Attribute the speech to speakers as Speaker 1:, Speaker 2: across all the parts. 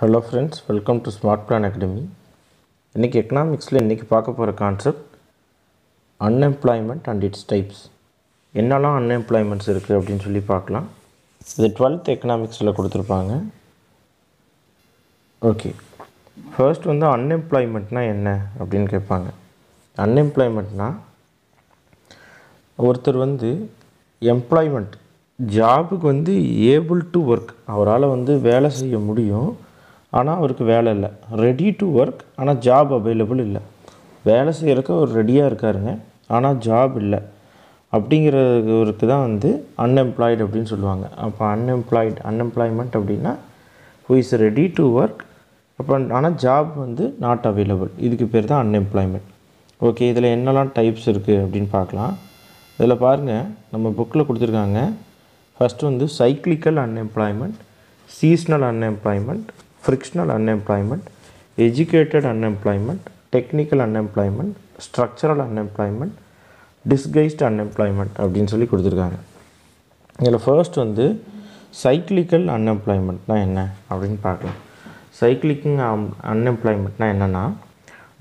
Speaker 1: hello friends welcome to Smart Plan Academy இன்றைக்கி எக்கனாமிக்ஸில் இன்றைக்கி பார்க்க போகிற concept unemployment and its types என்னெல்லாம் அன்எம்ப்ளாய்மெண்ட்ஸ் இருக்குது அப்படின்னு சொல்லி பார்க்கலாம் இது டுவெல்த் எக்கனாமிக்ஸில் கொடுத்துருப்பாங்க ஓகே ஃபர்ஸ்ட் வந்து அன்எம்ப்ளாய்மெண்ட்னா என்ன அப்படின்னு கேட்பாங்க அன்எம்ப்ளாய்மெண்ட்னால் ஒருத்தர் வந்து எம்ப்ளாய்மெண்ட் ஜாபுக்கு வந்து ஏபிள் டு ஒர்க் அவரால் வந்து வேலை செய்ய முடியும் ஆனால் அவருக்கு வேலை இல்லை ரெடி டு ஒர்க் ஆனால் ஜாப் அவைலபிள் இல்லை வேலை செய்கிறக்கு அவர் ரெடியாக இருக்காருங்க ஆனால் ஜாப் இல்லை அப்படிங்கிறவருக்கு தான் வந்து அன்எம்ப்ளாய்டு அப்படின்னு சொல்லுவாங்க அப்போ அன்எம்ப்ளாய்டு அன்எம்ப்ளாய்மெண்ட் அப்படின்னா who is ready to work அப்போ ஆனால் ஜாப் வந்து நாட் அவைலபிள் இதுக்கு பேர் தான் அன்எம்ப்ளாய்மெண்ட் ஓகே இதில் என்னெல்லாம் டைப்ஸ் இருக்குது அப்படின்னு பார்க்கலாம் இதில் பாருங்கள் நம்ம புக்கில் கொடுத்துருக்காங்க ஃபஸ்ட்டு வந்து cyclical unemployment seasonal unemployment frictional unemployment educated unemployment technical unemployment structural unemployment disguised unemployment அப்படின்னு சொல்லி கொடுத்துருக்காங்க இதில் ஃபர்ஸ்ட் வந்து சைக்ளிக்கல் அன்எம்ப்ளாய்மெண்ட்னால் என்ன அப்படின்னு பார்க்கலாம் சைக்ளிக்கிங் அன்எம்ப்ளாய்மெண்ட்னால் என்னென்னா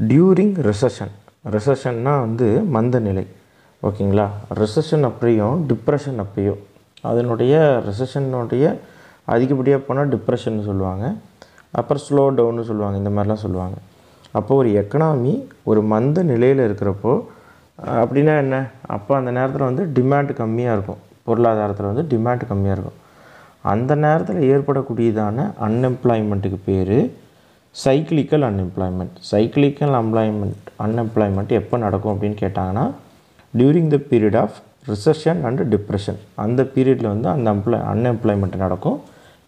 Speaker 1: டியூரிங் ரிசஷன் ரிசஷன்னால் வந்து மந்த நிலை ஓகேங்களா ரிசஷன் அப்படியும் டிப்ரெஷன் அப்படியும் அதனுடைய ரிசஷனுடைய அதிகப்படியாக போனால் டிப்ரெஷன் சொல்லுவாங்க அப்புறம் ஸ்லோ டவுன்னு சொல்லுவாங்க இந்த மாதிரிலாம் சொல்லுவாங்க அப்போது ஒரு எக்கனாமி ஒரு மந்த நிலையில் இருக்கிறப்போ அப்படின்னா என்ன அப்போ அந்த நேரத்தில் வந்து டிமாண்ட் கம்மியாக இருக்கும் பொருளாதாரத்தில் வந்து டிமாண்ட் கம்மியாக இருக்கும் அந்த நேரத்தில் ஏற்படக்கூடியதான அன்எம்ப்ளாய்மெண்ட்டுக்கு பேர் cyclical unemployment cyclical employment unemployment எப்போ நடக்கும் அப்படின்னு கேட்டாங்கன்னா during the period of recession and depression அந்த பீரியடில் வந்து அந்த அம்ப்ளாய் அன்எம்ப்ளாய்மெண்ட் நடக்கும்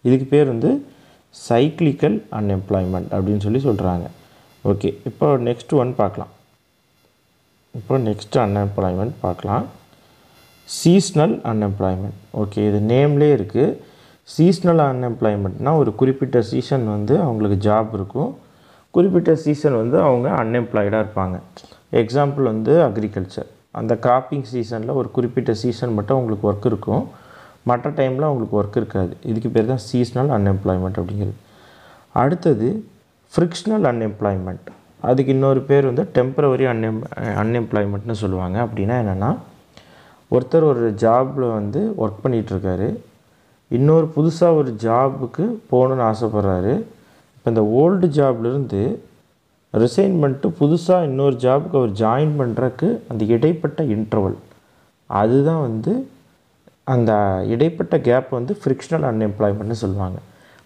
Speaker 1: இதுக்கு பேர் வந்து சைக்ளிக்கல் அன்எம்ப்ளாய்மெண்ட் அப்படின்னு சொல்லி சொல்கிறாங்க ஓகே இப்போ நெக்ஸ்ட் ஒன் பார்க்கலாம் இப்போ நெக்ஸ்ட் அன்எம்ப்ளாய்மெண்ட் பார்க்கலாம் சீஸ்னல் அன்எம்ப்ளாய்மெண்ட் ஓகே இது நேம்லேயே இருக்குது சீஸ்னல் அன்எம்ப்ளாய்மெண்ட்னால் ஒரு குறிப்பிட்ட சீசன் வந்து அவங்களுக்கு ஜாப் இருக்கும் குறிப்பிட்ட சீசன் வந்து அவங்க அன்எம்ப்ளாய்டாக இருப்பாங்க எக்ஸாம்பிள் வந்து அக்ரிகல்ச்சர் அந்த கிராப்பிங் சீசனில் ஒரு குறிப்பிட்ட சீசன் மட்டும் அவங்களுக்கு ஒர்க் இருக்கும் மற்ற டைமில் அவங்களுக்கு ஒர்க் இருக்காது இதுக்கு பேர் தான் சீஸ்னல் அன்எம்ப்ளாய்மெண்ட் அப்படிங்கிறது அடுத்தது ஃப்ரிக்ஷனல் அன்எம்ப்ளாய்மெண்ட் அதுக்கு இன்னொரு பேர் வந்து டெம்பரவரி அன்எம் அன்எம்ப்ளாய்மெண்ட்னு சொல்லுவாங்க அப்படின்னா என்னென்னா ஒருத்தர் ஒரு ஜாபில் வந்து ஒர்க் பண்ணிகிட்ருக்காரு இன்னொரு புதுசாக ஒரு ஜாபுக்கு போகணுன்னு ஆசைப்பட்றாரு இப்போ இந்த ஓல்டு ஜாப்லேருந்து ரிசைன் பண்ணிட்டு புதுசாக இன்னொரு ஜாபுக்கு அவர் ஜாயின் பண்ணுறக்கு அந்த இடைப்பட்ட இன்டர்வல் அதுதான் வந்து அந்த இடைப்பட்ட கேப் வந்து ஃப்ரிக்ஷனல் அன்எம்ப்ளாய்மெண்ட்னு சொல்லுவாங்க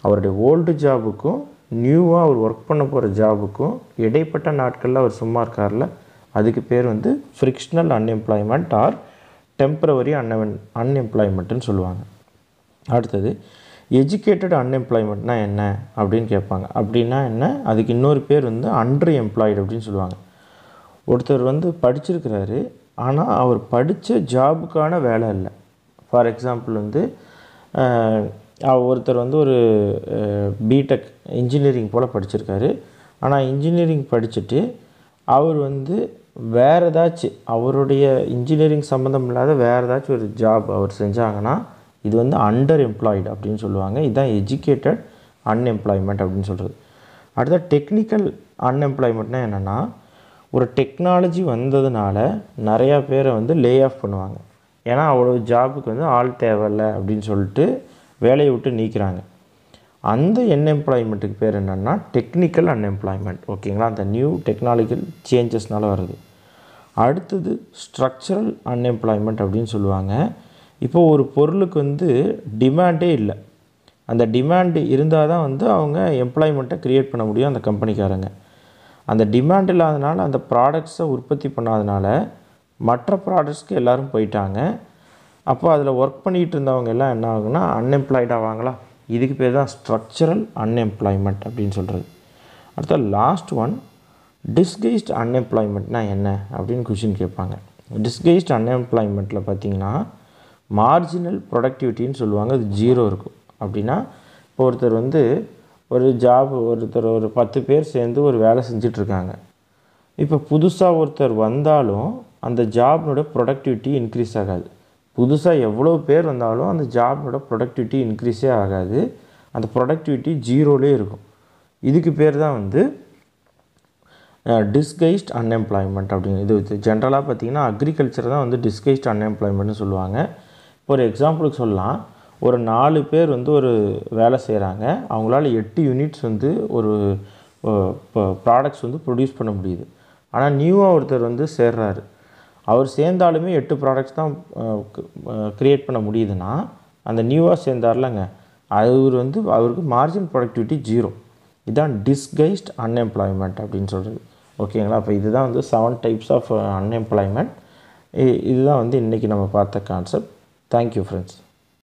Speaker 1: அவருடைய ஓல்டு ஜாபுக்கும் நியூவாக அவர் ஒர்க் பண்ண போகிற ஜாபுக்கும் இடைப்பட்ட நாட்களில் அவர் சும்மா இருக்கார்ல அதுக்கு பேர் வந்து ஃப்ரிக்ஷனல் அன்எம்ப்ளாய்மெண்ட் ஆர் டெம்பரவரி அன்எம் அன்எம்ப்ளாய்மெண்ட்டுன்னு சொல்லுவாங்க அடுத்தது எஜுகேட்டட் அன்எம்ப்ளாய்மெண்ட்னா என்ன அப்படின்னு கேட்பாங்க அப்படின்னா என்ன அதுக்கு இன்னொரு பேர் வந்து அண்டர் எம்ப்ளாய்டு அப்படின்னு சொல்லுவாங்க ஒருத்தர் வந்து படிச்சிருக்கிறாரு ஆனால் அவர் படித்த ஜாபுக்கான வேலை இல்லை ஃபார் எக்ஸாம்பிள் வந்து ஒருத்தர் வந்து ஒரு பிடெக் இன்ஜினியரிங் போல் படிச்சிருக்காரு ஆனால் இன்ஜினியரிங் படிச்சுட்டு அவர் வந்து வேறு ஏதாச்சும் அவருடைய இன்ஜினியரிங் சம்மந்தம் இல்லாத வேறு ஏதாச்சும் ஒரு ஜாப் அவர் செஞ்சாங்கன்னா இது வந்து அண்டர் எம்ப்ளாய்டு அப்படின்னு சொல்லுவாங்க இதுதான் எஜுகேட்டட் அன்எம்ப்ளாய்மெண்ட் அப்படின்னு சொல்கிறது அடுத்த டெக்னிக்கல் அன்எம்ப்ளாய்மெண்ட்னால் என்னென்னா ஒரு டெக்னாலஜி வந்ததுனால நிறையா பேரை வந்து லே ஆஃப் பண்ணுவாங்க ஏன்னா அவ்வளோ ஜாபுக்கு வந்து ஆள் இல்லை அப்படின்னு சொல்லிட்டு வேலையை விட்டு நீக்கிறாங்க அந்த அன்எம்ப்ளாய்மெண்ட்டுக்கு பேர் என்னென்னா டெக்னிக்கல் அன்எம்ப்ளாய்மெண்ட் ஓகேங்களா அந்த நியூ டெக்னாலஜிக்கல் சேஞ்சஸ்னால வருது அடுத்தது ஸ்ட்ரக்சரல் அன்எம்ப்ளாய்மெண்ட் அப்படின்னு சொல்லுவாங்க இப்போது ஒரு பொருளுக்கு வந்து டிமாண்டே இல்லை அந்த டிமாண்டு இருந்தால் தான் வந்து அவங்க எம்ப்ளாய்மெண்ட்டை க்ரியேட் பண்ண முடியும் அந்த கம்பெனிக்காரங்க அந்த டிமாண்ட் இல்லாதனால அந்த ப்ராடக்ட்ஸை உற்பத்தி பண்ணாதனால மற்ற ப்ராடக்ட்ஸ்க்கு எல்லோரும் போயிட்டாங்க அப்போ அதில் ஒர்க் பண்ணிகிட்டு இருந்தவங்க எல்லாம் என்ன ஆகுனா வாங்கலாம் இதுக்கு பேர் தான் ஸ்ட்ரக்சரல் அன்எம்ப்ளாய்மெண்ட் அப்படின்னு சொல்கிறது அடுத்த லாஸ்ட் ஒன் டிஸ்கைஸ்ட் அன்எம்ப்ளாய்மெண்ட்னா என்ன அப்படின்னு கொஷின் கேட்பாங்க டிஸ்கைஸ்ட் அன்எம்ப்ளாய்மெண்ட்டில் பார்த்திங்கன்னா மார்ஜினல் ப்ரொடக்டிவிட்டின்னு சொல்லுவாங்க அது ஜீரோ இருக்கும் அப்படின்னா இப்போ ஒருத்தர் வந்து ஒரு ஜாப் ஒருத்தர் ஒரு பத்து பேர் சேர்ந்து ஒரு வேலை செஞ்சிட்ருக்காங்க இப்போ புதுசாக ஒருத்தர் வந்தாலும் அந்த ஜாப்னோட ப்ரொடக்டிவிட்டி இன்க்ரீஸ் ஆகாது புதுசாக எவ்வளோ பேர் வந்தாலும் அந்த ஜாப்னோட ப்ரொடக்டிவிட்டி இன்க்ரீஸே ஆகாது அந்த ப்ரொடக்டிவிட்டி ஜீரோலே இருக்கும் இதுக்கு பேர் தான் வந்து டிஸ்கைஸ்ட் அன்எம்ப்ளாய்மெண்ட் அப்படின்னு இது ஜென்ரலாக பார்த்திங்கன்னா அக்ரிகல்ச்சர் தான் வந்து டிஸ்கைஸ்ட் அன்எம்ப்ளாய்மெண்ட்னு சொல்லுவாங்க இப்போ ஒரு எக்ஸாம்பிளுக்கு சொல்லலாம் ஒரு நாலு பேர் வந்து ஒரு வேலை செய்கிறாங்க அவங்களால எட்டு யூனிட்ஸ் வந்து ஒரு ப்ராடக்ட்ஸ் வந்து ப்ரொடியூஸ் பண்ண முடியுது ஆனால் நியூவாக ஒருத்தர் வந்து சேர்றாரு அவர் சேர்ந்தாலுமே எட்டு ப்ராடக்ட்ஸ் தான் க்ரியேட் பண்ண முடியுதுன்னா அந்த நியூவாக சேர்ந்தார்லங்க அவர் வந்து அவருக்கு மார்ஜின் ப்ரொடக்டிவிட்டி ஜீரோ இதுதான் டிஸ்கைஸ்ட் அன்எம்ப்ளாய்மெண்ட் அப்படின்னு சொல்கிறது ஓகேங்களா அப்போ இதுதான் வந்து செவன் டைப்ஸ் ஆஃப் அன்எம்ப்ளாய்மெண்ட் இதுதான் வந்து இன்றைக்கி நம்ம பார்த்த கான்செப்ட் தேங்க்யூ ஃப்ரெண்ட்ஸ்